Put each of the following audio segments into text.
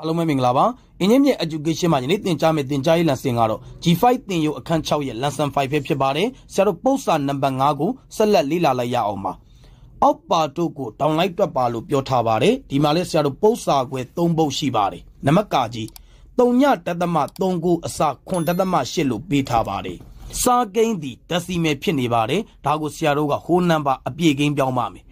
အားလုံးပဲမင်္ဂလာပါအင်ဂျင်မြင့် education မှာယနေ့သင်ကြားမယ့်သင်ကြားရေးလမ်းစဉ်ကတော့ G5 သင်ယူအခန်း6ရဲ့ lesson 5ပဲဖြစ်ပါတယ်ဆရာတို့ပုတ်စာနံပါတ်5ကိုဆက်လက်လေ့လာလိုက်ရအောင်ပါအောက်ပါတို့ကို down light တွက်ပါလို့ပြောထားပါတယ်ဒီမှာလဲဆရာတို့ပုတ်စာခွဲ3ပုတ်ရှိပါတယ်နမကာကြီး3ညတသမ3ကိုအစ9တသမ8လို့ပေးထားပါတယ်စာကိန်းသည် decimal ဖြစ်နေပါတယ်ဒါကိုဆရာတို့ကဟိုးနံပါတ်အပြည့်ကိန်းပြောင်းပါမယ်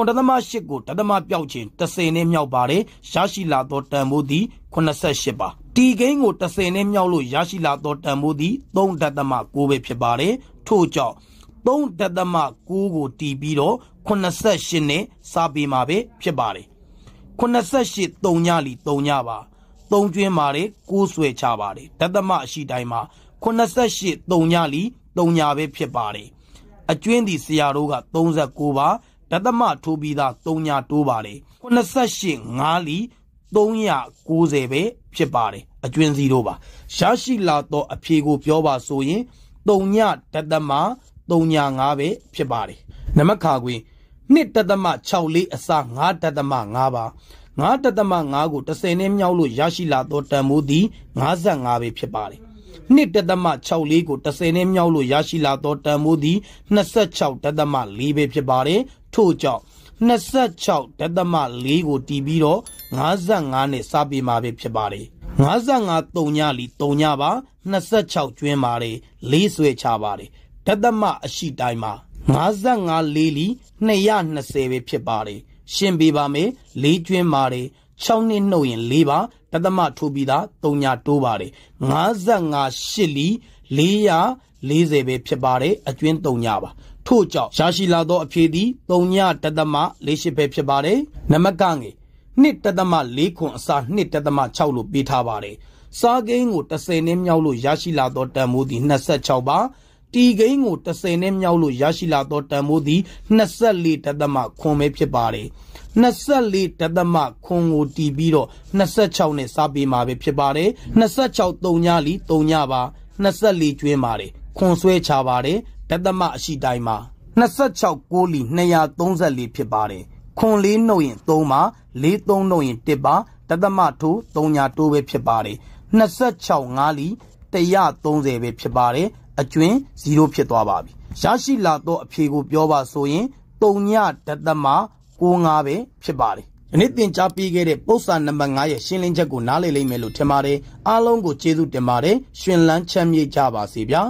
9.8ကိုတသမပြောက်ခြင်းတစင်နဲ့မြောက်ပါတယ်ရရှိလာသောတန်ဖိုးသည်88ပါတီကိန်းကိုတစင်နဲ့မြောက်လို့ရရှိလာသောတန်ဖိုးသည်3.9ပဲဖြစ်ပါတယ်ထို့ကြောင့်3.9ကိုတီးပြီးတော့88နဲ့စာပေမှာပဲဖြစ်ပါတယ်88တုံညလီတုံညပါသုံးကျွင်းပါတယ်ကိုးဆွဲချပါတယ်တသမအရှိတိုင်းမှာ88တုံညလီတုံညပဲဖြစ်ပါတယ်အကျွင်းဒီဆရာတို့က39ပါဒသမထိုးပြီးသား3ညတိုးပါလေ88 5လီ390ပဲဖြစ်ပါတယ်အကျွင်းစီတို့ပါရရှိလာတော့အဖြေကိုပြောပါဆိုရင်3ညဒသမ3ည5ပဲဖြစ်ပါတယ်နမခါကွင်း1ဒသမ6လေးအစား5ဒသမ5ပါ9ဒသမ5ကို10နဲ့မြောက်လို့ရရှိလာတော့တန်မိုးသည်55ပဲဖြစ်ပါတယ်1.64ကို10နဲ့မြောက်လို့ရရှိလာသောတန်ဖိုးသည်26.4ပဲဖြစ်ပါတယ်ထို့ကြောင့်26.4ကိုတီးပြီးတော့55နဲ့စာပေမှာပဲဖြစ်ပါတယ်55တုံညလီတုံညပါ26ကျွင်းပါတယ်လေးဆွဲချပါတယ်ဒသမအရှိတိုင်းမှာ55လေးလီ220ပဲဖြစ်ပါတယ်ရှင်းပေးပါမယ်လေးကျွင်းပါတယ်6နှစ်နှုတ်ရင်၄ပါတသမထိုးပြီးသား၃ညတိုးပါတယ်55 8လီ440ပဲဖြစ်ပါတယ်အကျွင်း၃ညပါထို့ကြောင့်ရရှိလာသောအဖြေသည်3.48ပဲဖြစ်ပါတယ်။နမကငယ်1.4ခွန်အစား1.6လို့ပေးထားပါတယ်။စားကိန်းကို30နဲ့မြောက်လို့ရရှိလာသောတန်ဖိုးသည်26ပါ။တီကိန်းကို30နဲ့မြောက်လို့ရရှိလာသောတန်ဖိုးသည်24တသမခွန်ပဲဖြစ်ပါတယ်။24တသမခွန်ကိုတီးပြီးတော့26နဲ့စားပေးမှာပဲဖြစ်ပါတယ်။26 3ညလီ3ညပါ24ကျွင်းပါတယ်။ခွန်ဆွဲချပါတယ်ဒသမအရှိတိုင်းမှာ26ကိုလီ234ဖြစ်ပါတယ်ခွန်လေးနှုတ်ရင်3ပါ၄3နှုတ်ရင်1ပါဒသမထိုး3ညာတိုးပဲဖြစ်ပါတယ်26ငါးလီ130ပဲဖြစ်ပါတယ်အကျွင်း0ဖြစ်သွားပါပြီရရှိလာတော့အဖြေကိုပြောပါဆိုရင်3ညဒသမ65ပဲဖြစ်ပါတယ်ယနေ့သင်ကြားပေးခဲ့တဲ့ပု္ပ္ပာနံပါတ်9ရဲ့ရှင်းလင်းချက်ကိုနားလည်လိမ့်မယ်လို့ထင်ပါတယ်အားလုံးကိုကျေးဇူးတင်ပါတယ်ရှင်လန်းချမ်းမြေ့ကြပါစေဗျာ